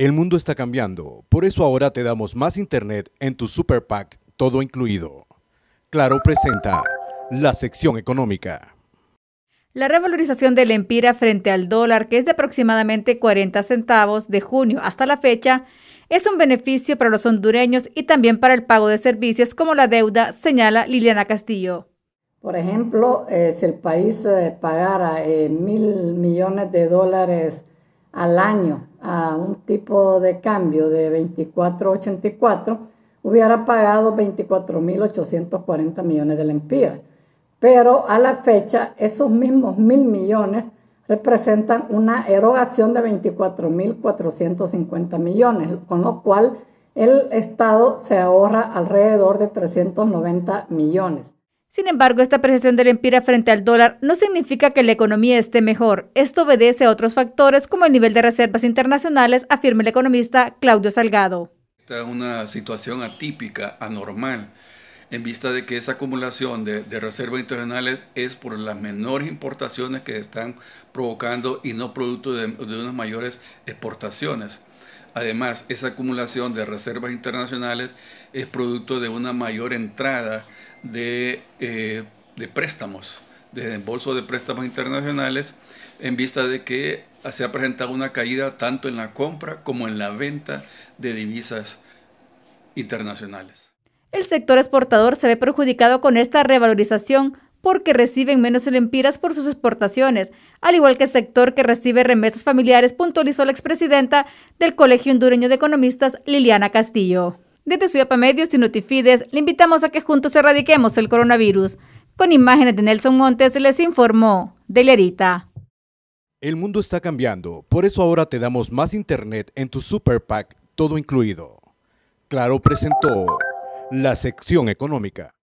El mundo está cambiando, por eso ahora te damos más internet en tu super todo incluido. Claro presenta la sección económica. La revalorización del empira frente al dólar, que es de aproximadamente 40 centavos de junio hasta la fecha, es un beneficio para los hondureños y también para el pago de servicios como la deuda, señala Liliana Castillo. Por ejemplo, eh, si el país eh, pagara eh, mil millones de dólares al año a un tipo de cambio de 24.84, hubiera pagado 24.840 millones de lempiras. Pero a la fecha, esos mismos mil millones representan una erogación de 24.450 millones, con lo cual el Estado se ahorra alrededor de 390 millones. Sin embargo, esta apreciación del la empira frente al dólar no significa que la economía esté mejor. Esto obedece a otros factores como el nivel de reservas internacionales, afirma el economista Claudio Salgado. Esta es una situación atípica, anormal, en vista de que esa acumulación de, reservas internacionales es por las menores importaciones que están provocando y no producto de unas mayores exportaciones. Además, esa acumulación de reservas internacionales es producto de una mayor entrada de, eh, préstamos, de desembolso de préstamos internacionales, en vista de que se ha presentado una caída tanto en la compra como en la venta de divisas internacionales. El sector exportador se ve perjudicado con esta revalorización porque reciben menos lempiras por sus exportaciones, al igual que el sector que recibe remesas familiares, puntualizó la expresidenta del Colegio Hondureño de Economistas, Liliana Castillo. Desde Suyapa Medios y Notifides, le invitamos a que juntos erradiquemos el coronavirus. Con imágenes de Nelson Montes les informó de Lerita. El mundo está cambiando, por eso ahora te damos más internet en tu super todo incluido. Claro presentó la sección económica.